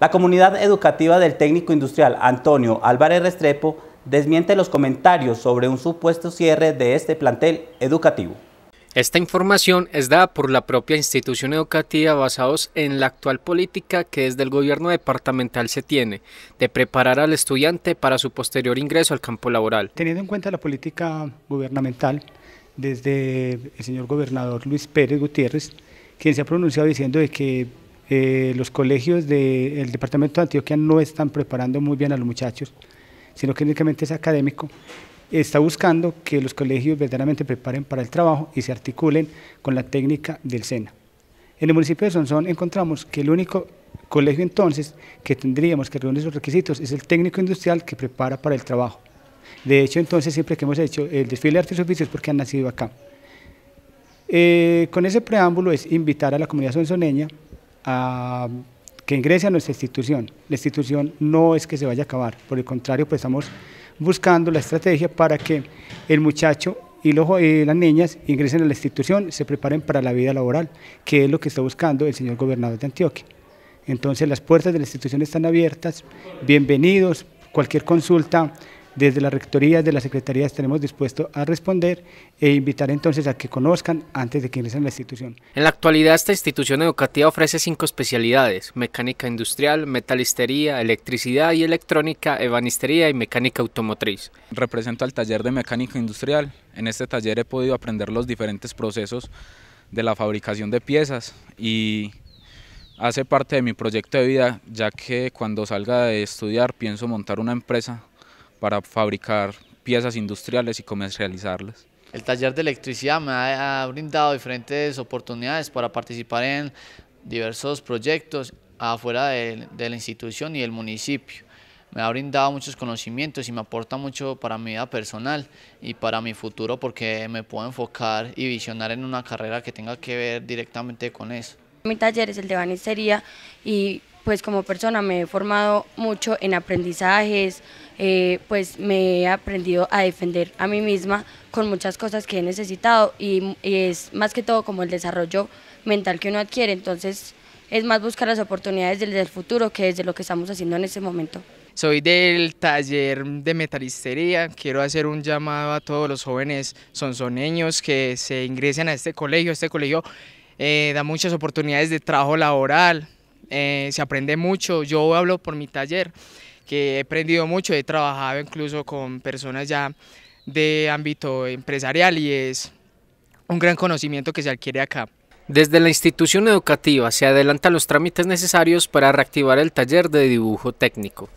La comunidad educativa del técnico industrial Antonio Álvarez Restrepo desmiente los comentarios sobre un supuesto cierre de este plantel educativo. Esta información es dada por la propia institución educativa basados en la actual política que desde el gobierno departamental se tiene de preparar al estudiante para su posterior ingreso al campo laboral. Teniendo en cuenta la política gubernamental, desde el señor gobernador Luis Pérez Gutiérrez, quien se ha pronunciado diciendo de que eh, los colegios del departamento de Antioquia no están preparando muy bien a los muchachos, sino que únicamente es académico. Está buscando que los colegios verdaderamente preparen para el trabajo y se articulen con la técnica del SENA. En el municipio de Sonsón encontramos que el único colegio entonces que tendríamos que reunir esos requisitos es el técnico industrial que prepara para el trabajo. De hecho, entonces siempre que hemos hecho el desfile de artes y oficios porque han nacido acá. Eh, con ese preámbulo es invitar a la comunidad sonsoneña a que ingrese a nuestra institución. La institución no es que se vaya a acabar, por el contrario, pues estamos buscando la estrategia para que el muchacho y, y las niñas ingresen a la institución, se preparen para la vida laboral, que es lo que está buscando el señor gobernador de Antioquia. Entonces las puertas de la institución están abiertas, bienvenidos, cualquier consulta desde la Rectoría, de la secretaría tenemos dispuesto a responder e invitar entonces a que conozcan antes de que ingresen a la institución. En la actualidad esta institución educativa ofrece cinco especialidades, mecánica industrial, metalistería, electricidad y electrónica, ebanistería y mecánica automotriz. Represento al taller de mecánica industrial, en este taller he podido aprender los diferentes procesos de la fabricación de piezas y hace parte de mi proyecto de vida, ya que cuando salga de estudiar pienso montar una empresa para fabricar piezas industriales y comercializarlas. El taller de electricidad me ha, brindado diferentes oportunidades para participar en diversos proyectos afuera de, de, la institución y el municipio. Me ha brindado muchos conocimientos y me aporta mucho para mi vida personal y para mi futuro porque me puedo enfocar y visionar en una carrera que tenga que ver directamente con eso. Mi taller es el de banistería y pues como persona me he formado mucho en aprendizajes, eh, pues me he aprendido a defender a mí misma con muchas cosas que he necesitado y, es más que todo como el desarrollo mental que uno adquiere, entonces es más buscar las oportunidades desde el futuro que desde lo que estamos haciendo en este momento. Soy del taller de metalistería, quiero hacer un llamado a todos los jóvenes sonsoneños que se ingresen a este colegio, este colegio eh, da muchas oportunidades de trabajo laboral, eh, se aprende mucho, yo hablo por mi taller, que he aprendido mucho, he trabajado incluso con personas ya de ámbito empresarial y es un gran conocimiento que se adquiere acá. Desde la institución educativa se adelantan los trámites necesarios para reactivar el taller de dibujo técnico.